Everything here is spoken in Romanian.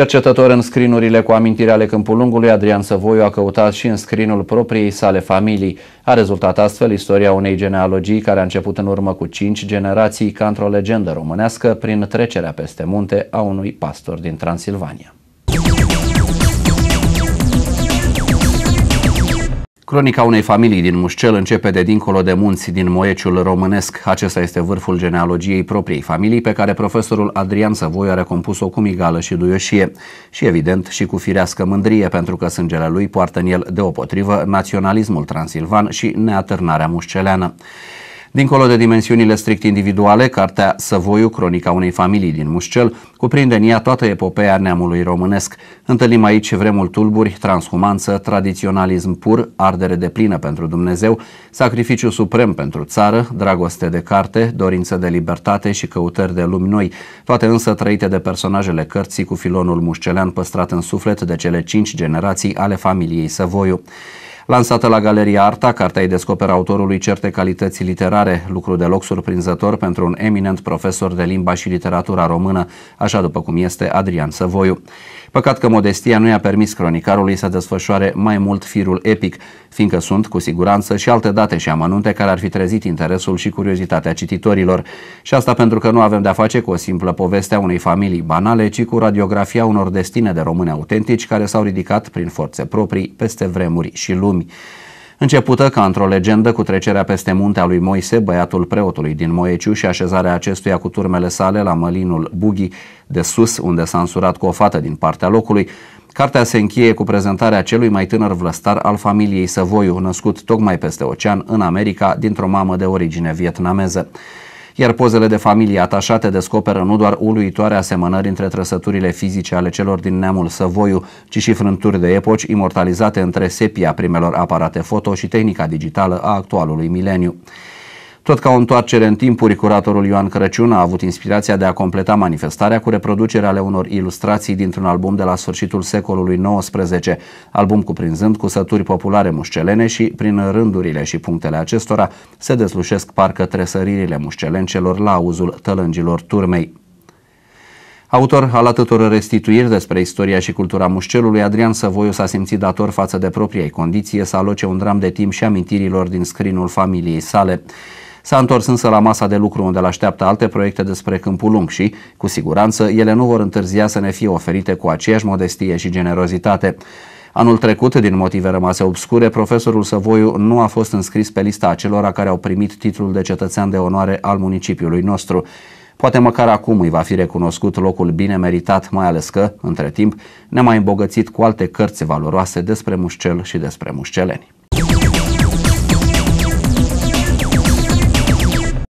Cercetător în scrinurile cu amintirea ale Câmpulungului, Adrian Săvoiu a căutat și în scrinul propriei sale familii. A rezultat astfel istoria unei genealogii care a început în urmă cu cinci generații ca într-o legendă românească prin trecerea peste munte a unui pastor din Transilvania. Cronica unei familii din Mușcel începe de dincolo de munți din Moeciul românesc. Acesta este vârful genealogiei propriei familii pe care profesorul Adrian Săvoi a recompus-o cu migală și duioșie și evident și cu firească mândrie pentru că sângele lui poartă în el deopotrivă naționalismul transilvan și neatârnarea mușceleană. Dincolo de dimensiunile strict individuale, cartea Săvoiu, cronica unei familii din Mușcel, cuprinde în ea toată epopeea neamului românesc. Întâlnim aici vremul tulburi, transhumanță, tradiționalism pur, ardere de plină pentru Dumnezeu, sacrificiu suprem pentru țară, dragoste de carte, dorință de libertate și căutări de lumi noi, toate însă trăite de personajele cărții cu filonul mușcelean păstrat în suflet de cele cinci generații ale familiei Săvoiu. Lansată la Galeria Arta, cartea îi descoperă autorului certe calități literare, lucru deloc surprinzător pentru un eminent profesor de limba și literatura română, așa după cum este Adrian Săvoiu. Păcat că modestia nu i-a permis cronicarului să desfășoare mai mult firul epic, fiindcă sunt, cu siguranță, și alte date și amănunte care ar fi trezit interesul și curiozitatea cititorilor. Și asta pentru că nu avem de-a face cu o simplă poveste a unei familii banale, ci cu radiografia unor destine de români autentici care s-au ridicat prin forțe proprii peste vremuri și lumi limbi. Începută ca într-o legendă cu trecerea peste muntea lui Moise, băiatul preotului din Moeciu și așezarea acestuia cu turmele sale la mălinul Bughi de sus, unde s-a însurat cu o fată din partea locului, Cartea se încheie cu prezentarea celui mai tânăr vlăstar al familiei Săvoiu, născut tocmai peste ocean în America dintr-o mamă de origine vietnameză iar pozele de familie atașate descoperă nu doar uluitoare asemănări între trăsăturile fizice ale celor din neamul Săvoiu, ci și frânturi de epoci imortalizate între sepia primelor aparate foto și tehnica digitală a actualului mileniu. Tot ca o întoarcere în timpuri, curatorul Ioan Crăciun a avut inspirația de a completa manifestarea cu reproducerea ale unor ilustrații dintr-un album de la sfârșitul secolului XIX, album cuprinzând cusături populare mușcelene și, prin rândurile și punctele acestora, se deslușesc parcă tresăririle mușcelencelor la auzul tălângilor turmei. Autor al atâtor restituiri despre istoria și cultura mușcelului, Adrian Săvoiu s-a simțit dator față de propria ei condiție să aloce un dram de timp și amintirilor din scrinul familiei sale. S-a întors însă la masa de lucru unde l-așteaptă alte proiecte despre Câmpul Lung și, cu siguranță, ele nu vor întârzia să ne fie oferite cu aceeași modestie și generozitate. Anul trecut, din motive rămase obscure, profesorul Săvoiu nu a fost înscris pe lista acelora care au primit titlul de cetățean de onoare al municipiului nostru. Poate măcar acum îi va fi recunoscut locul bine meritat, mai ales că, între timp, ne-a mai îmbogățit cu alte cărți valoroase despre mușcel și despre mușceleni.